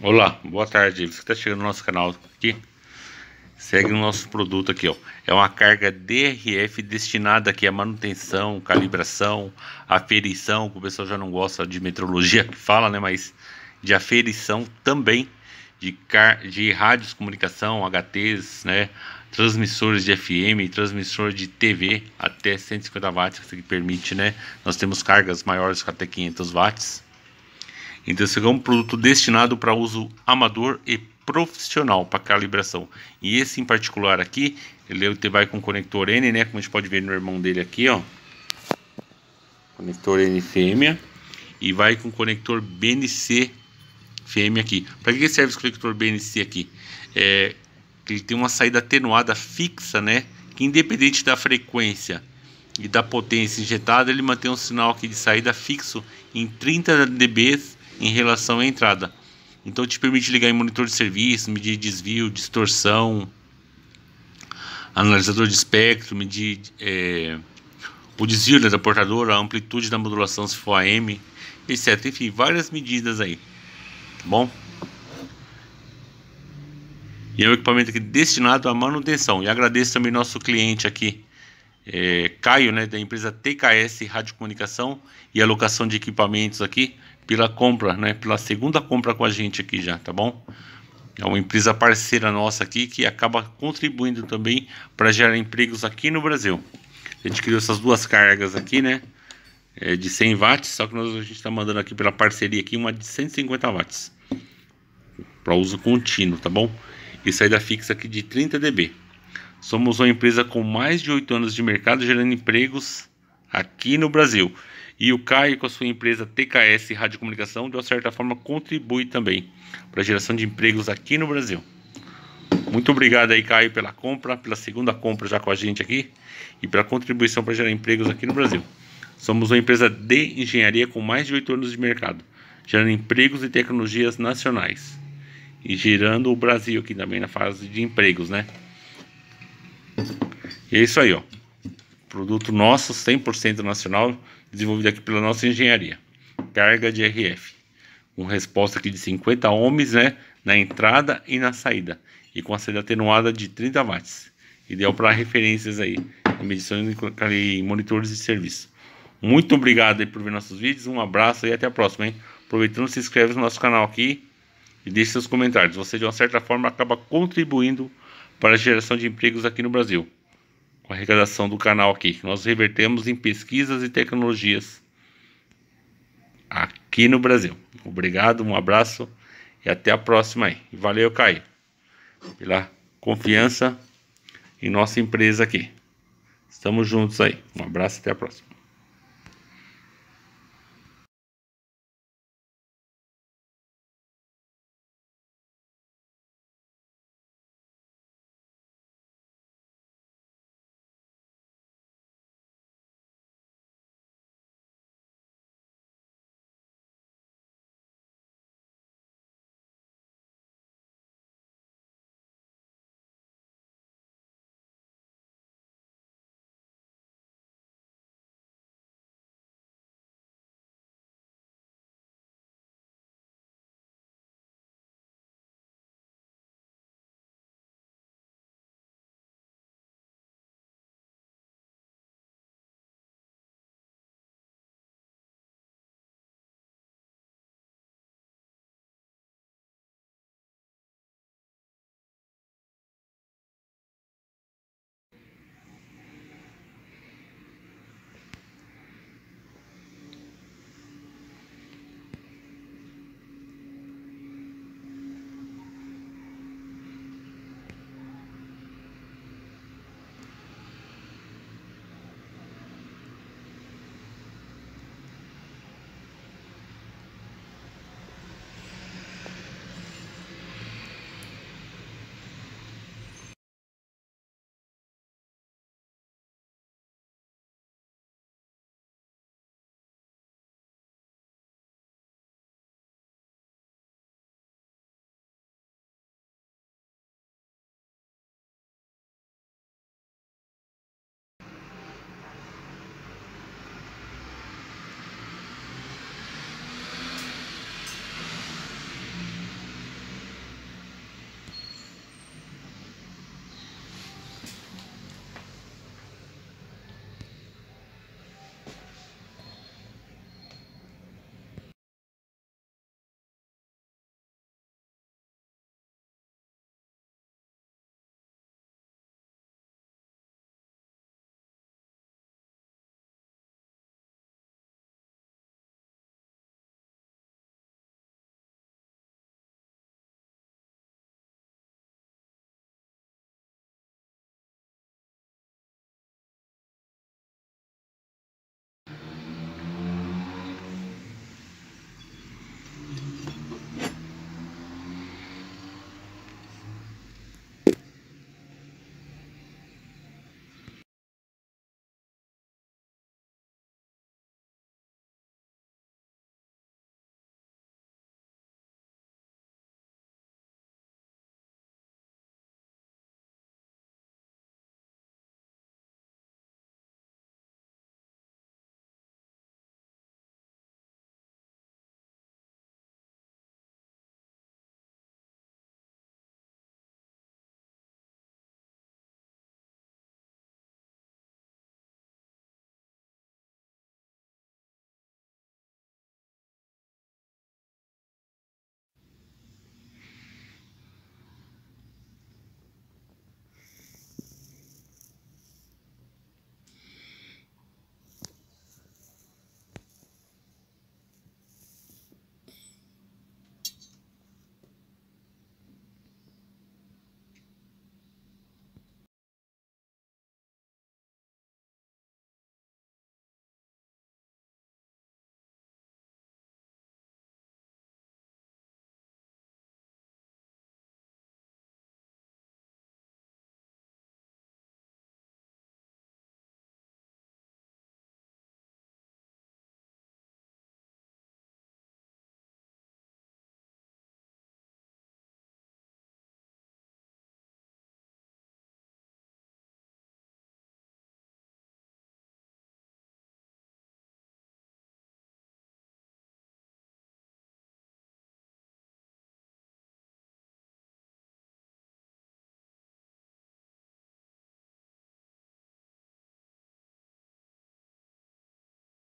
Olá, boa tarde. Você que está chegando no nosso canal aqui, segue o nosso produto aqui, ó. É uma carga DRF destinada aqui à manutenção, calibração, aferição, o pessoal já não gosta de metrologia que fala, né? Mas de aferição também de, car de rádios, comunicação, HTs, né? Transmissores de FM, transmissor de TV até 150 watts, que permite, né? Nós temos cargas maiores que até 500 watts então, isso é um produto destinado para uso amador e profissional para calibração. E esse em particular aqui, ele vai é com conector N, né? Como a gente pode ver no irmão dele aqui, ó. Conector N fêmea. E vai com conector BNC fêmea aqui. Para que serve esse conector BNC aqui? É, ele tem uma saída atenuada fixa, né? Que independente da frequência e da potência injetada, ele mantém um sinal aqui de saída fixo em 30 dB em relação à entrada. Então te permite ligar em monitor de serviço, medir desvio, distorção, analisador de espectro, medir é, o desvio da portadora, a amplitude da modulação se for AM, etc. Enfim, várias medidas aí, tá bom? E é um equipamento aqui destinado à manutenção. E agradeço também nosso cliente aqui, é, Caio, né, da empresa TKS Radiocomunicação e alocação de equipamentos aqui pela compra, né? Pela segunda compra com a gente aqui já, tá bom? É uma empresa parceira nossa aqui que acaba contribuindo também para gerar empregos aqui no Brasil. A gente criou essas duas cargas aqui, né? É de 100 watts, só que nós, a gente está mandando aqui pela parceria aqui uma de 150 watts para uso contínuo, tá bom? E saída fixa aqui de 30 dB. Somos uma empresa com mais de 8 anos de mercado gerando empregos aqui no Brasil. E o Caio, com a sua empresa TKS Comunicação, de uma certa forma contribui também para a geração de empregos aqui no Brasil. Muito obrigado aí, Caio, pela compra, pela segunda compra já com a gente aqui e pela contribuição para gerar empregos aqui no Brasil. Somos uma empresa de engenharia com mais de oito anos de mercado, gerando empregos e tecnologias nacionais e girando o Brasil aqui também na fase de empregos, né? E é isso aí, ó. Produto nosso, 100% nacional, desenvolvida aqui pela nossa engenharia. Carga de RF. Com resposta aqui de 50 ohms, né? Na entrada e na saída. E com a saída atenuada de 30 watts. Ideal para referências aí, em medições e monitores de serviço. Muito obrigado aí por ver nossos vídeos. Um abraço e até a próxima, hein? Aproveitando, se inscreve no nosso canal aqui e deixe seus comentários. Você, de uma certa forma, acaba contribuindo para a geração de empregos aqui no Brasil com a arrecadação do canal aqui. Nós revertemos em pesquisas e tecnologias aqui no Brasil. Obrigado, um abraço e até a próxima aí. valeu, Caio, pela confiança em nossa empresa aqui. Estamos juntos aí. Um abraço e até a próxima.